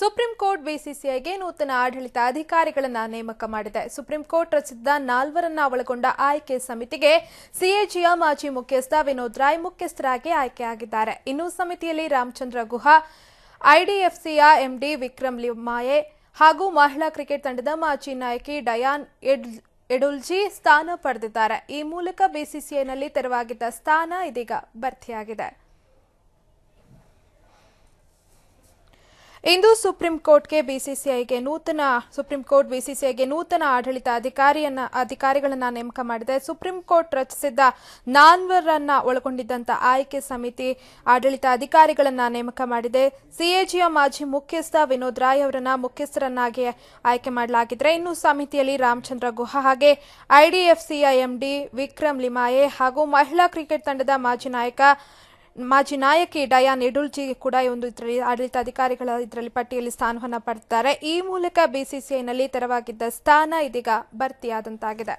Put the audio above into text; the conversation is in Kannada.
ಸುಪ್ರೀಂ ಕೋರ್ಟ್ ಬಿಸಿಸಿಐಗೆ ನೂತನ ಆಡಳಿತಾಧಿಕಾರಿಗಳನ್ನು ನೇಮಕ ಮಾಡಿದೆ ಸುಪ್ರೀಂ ಕೋರ್ಟ್ ರಚಿಸಿದ ನಾಲ್ವರನ್ನ ಒಳಗೊಂಡ ಆಯ್ಕೆ ಸಮಿತಿಗೆ ಸಿಎಜಿಯ ಮಾಜಿ ಮುಖ್ಯಸ್ಥ ವಿನೋದ್ ರಾಯ್ ಮುಖ್ಯಸ್ಥರಾಗಿ ಆಯ್ಕೆಯಾಗಿದ್ದಾರೆ ಇನ್ನು ಸಮಿತಿಯಲ್ಲಿ ರಾಮಚಂದ್ರ ಗುಹಾ ಐಡಿಎಫ್ಸಿಯ ಎಂಡಿ ವಿಕ್ರಮ್ ಲಿಮಾಯೆ ಹಾಗೂ ಮಹಿಳಾ ಕ್ರಿಕೆಟ್ ತಂಡದ ಮಾಜಿ ನಾಯಕಿ ಡಯಾನ್ ಎಡುಲ್ಜಿ ಸ್ಥಾನ ಪಡೆದಿದ್ದಾರೆ ಈ ಮೂಲಕ ಬಿಸಿಸಿಐನಲ್ಲಿ ತೆರವಾಗಿದ್ದ ಸ್ಥಾನ ಇದೀಗ ಭರ್ತಿಯಾಗಿದೆ ಇಂದು ಸುಪ್ರೀಂ ಕೋರ್ಟ್ಗೆ ಬಿಸಿಸಿಐಗೆ ನೂತನ ಸುಪ್ರೀಂ ಕೋರ್ಟ್ ಬಿಸಿಸಿಐಗೆ ನೂತನ ಆಡಳಿತ ಅಧಿಕಾರಿಯನ್ನ ಅಧಿಕಾರಿಗಳನ್ನ ನೇಮಕ ಮಾಡಿದೆ ಸುಪ್ರೀಂ ಕೋರ್ಟ್ ರಚಿಸಿದ್ದ ನಾಲ್ವರನ್ನ ಒಳಗೊಂಡಿದ್ದಂತ ಆಯ್ಕೆ ಸಮಿತಿ ಆಡಳಿತ ಅಧಿಕಾರಿಗಳನ್ನ ನೇಮಕ ಮಾಡಿದೆ ಸಿಎಜಿಯ ಮಾಜಿ ಮುಖ್ಯಸ್ಥ ವಿನೋದ್ ರಾಯ್ ಅವರನ್ನ ಮುಖ್ಯಸ್ಥರನ್ನಾಗಿ ಆಯ್ಕೆ ಮಾಡಲಾಗಿದ್ರೆ ಇನ್ನು ಸಮಿತಿಯಲ್ಲಿ ರಾಮಚಂದ್ರ ಗುಹಾ ಹಾಗೆ ಐಡಿಎಫ್ಸಿಐ ಎಂಡಿ ವಿಕ್ರಮ್ ಲಿಮಾಯೆ ಹಾಗೂ ಮಹಿಳಾ ಕ್ರಿಕೆಟ್ ತಂಡದ ಮಾಜಿ ನಾಯಕ ಮಾಜಿ ನಾಯಕಿ ಡಯಾ ನೆಡುಲ್ಜಿ ಕೂಡ ಈ ಒಂದು ಇದರಲ್ಲಿ ಆಡಳಿತಾಧಿಕಾರಿಗಳ ಇದರಲ್ಲಿ ಪಟ್ಟಿಯಲ್ಲಿ ಸ್ಥಾನವನ್ನು ಪಡೆದಿದ್ದಾರೆ ಈ ಮೂಲಕ ಬಿಸಿಸಿಐನಲ್ಲಿ ತೆರವಾಗಿದ್ದ ಸ್ಥಾನ ಇದೀಗ ಭರ್ತಿಯಾದಂತಾಗಿದೆ